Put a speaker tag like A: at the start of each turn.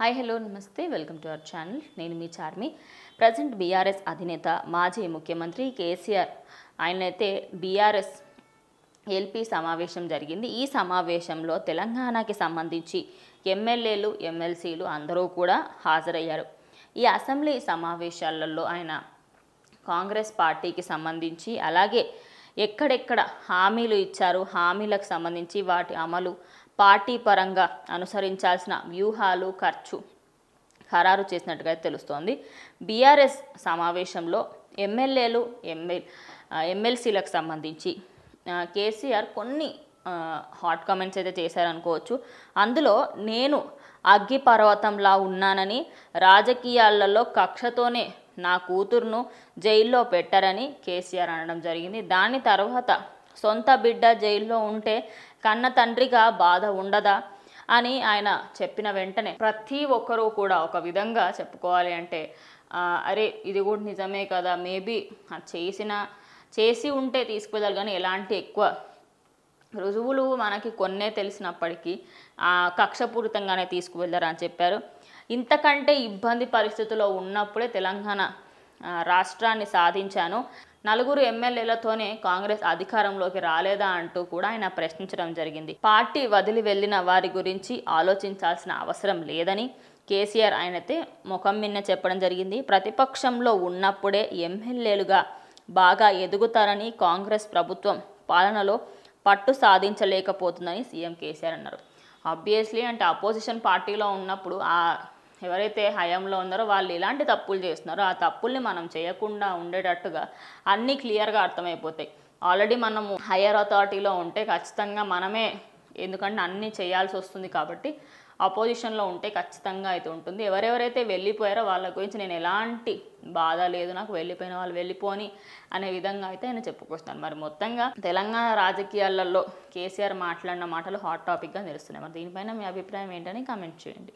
A: hi hello నమస్తే welcome to our channel నేను మీ చార్మి ప్రజెంట్ బీఆర్ఎస్ అధినేత మాజీ ముఖ్యమంత్రి కేసీఆర్ ఆయనైతే బీఆర్ఎస్ ఎల్పీ సమావేశం జరిగింది ఈ సమావేశంలో తెలంగాణకి సంబంధించి ఎమ్మెల్యేలు ఎమ్మెల్సీలు అందరూ కూడా హాజరయ్యారు ఈ అసెంబ్లీ సమావేశాలలో ఆయన కాంగ్రెస్ పార్టీకి సంబంధించి అలాగే ఎక్కడెక్కడ హామీలు ఇచ్చారు హామీలకు సంబంధించి వాటి అమలు పార్టీ పరంగా అనుసరించాల్సిన వ్యూహాలు ఖర్చు ఖరారు చేసినట్టుగా తెలుస్తోంది బీఆర్ఎస్ సమావేశంలో ఎమ్మెల్యేలు ఎమ్మెల్ ఎమ్మెల్సీలకు సంబంధించి కేసీఆర్ కొన్ని హాట్ కామెంట్స్ అయితే చేశారనుకోవచ్చు అందులో నేను అగ్గిపర్వతంలా ఉన్నానని రాజకీయాలలో కక్షతోనే నా కూతురును జైల్లో పెట్టారని కేసీఆర్ అనడం జరిగింది దాని తర్వాత సొంత బిడ్డ జైల్లో ఉంటే కన్న తండ్రిగా బాధ ఉండదా అని ఆయన చెప్పిన వెంటనే ప్రతి ఒక్కరూ కూడా ఒక విధంగా చెప్పుకోవాలి అంటే అరే ఇది కూడా నిజమే కదా మేబీ చేసిన చేసి ఉంటే తీసుకువెళ్ళాలి కానీ ఎలాంటి ఎక్కువ రుజువులు మనకి కొన్నే తెలిసినప్పటికీ కక్షపూరితంగానే తీసుకువెళ్ళారని చెప్పారు ఇంతకంటే ఇబ్బంది పరిస్థితుల్లో ఉన్నప్పుడే తెలంగాణ రాష్ట్రాన్ని సాధించాను నలుగురు ఎమ్మెల్యేలతోనే కాంగ్రెస్ అధికారంలోకి రాలేదా అంటూ కూడా ఆయన ప్రశ్నించడం జరిగింది పార్టీ వదిలి వెళ్లిన వారి గురించి ఆలోచించాల్సిన అవసరం లేదని కేసీఆర్ ఆయనతే ముఖం మిన్న చెప్పడం జరిగింది ప్రతిపక్షంలో ఉన్నప్పుడే ఎమ్మెల్యేలుగా బాగా ఎదుగుతారని కాంగ్రెస్ ప్రభుత్వం పాలనలో పట్టు సాధించలేకపోతుందని సీఎం కేసీఆర్ అన్నారు ఆబ్వియస్లీ అంటే అపోజిషన్ పార్టీలో ఉన్నప్పుడు ఆ ఎవరైతే హయాంలో ఉన్నారో వాళ్ళు ఇలాంటి తప్పులు చేస్తున్నారో ఆ తప్పుల్ని మనం చేయకుండా ఉండేటట్టుగా అన్నీ క్లియర్గా అర్థమైపోతాయి ఆల్రెడీ మనము హయ్యర్ అథారిటీలో ఉంటే ఖచ్చితంగా మనమే ఎందుకంటే అన్నీ చేయాల్సి వస్తుంది కాబట్టి అపోజిషన్లో ఉంటే ఖచ్చితంగా అయితే ఉంటుంది ఎవరెవరైతే వెళ్ళిపోయారో వాళ్ళ గురించి నేను ఎలాంటి బాధ లేదు నాకు వెళ్ళిపోయిన వాళ్ళు వెళ్ళిపోని అనే విధంగా అయితే ఆయన చెప్పుకొస్తాను మరి మొత్తంగా తెలంగాణ రాజకీయాలలో కేసీఆర్ మాట్లాడిన మాటలు హాట్ టాపిక్గా నిలుస్తున్నాయి మరి దీనిపైన మీ అభిప్రాయం ఏంటని కామెంట్ చేయండి